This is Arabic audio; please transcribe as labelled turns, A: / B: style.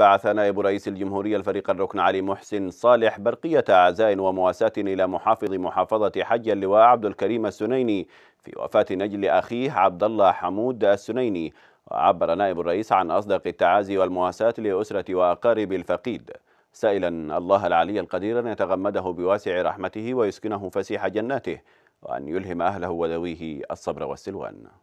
A: بعث نائب رئيس الجمهورية الفريق الركن علي محسن صالح برقية عزاء ومواساة إلى محافظ محافظة حج اللواء عبد الكريم السنيني في وفاة نجل أخيه عبد الله حمود السنيني وعبر نائب الرئيس عن أصدق التعازي والمواساة لأسرة وأقارب الفقيد سائلا الله العلي القدير أن يتغمده بواسع رحمته ويسكنه فسيح جناته وأن يلهم أهله وذويه الصبر والسلوان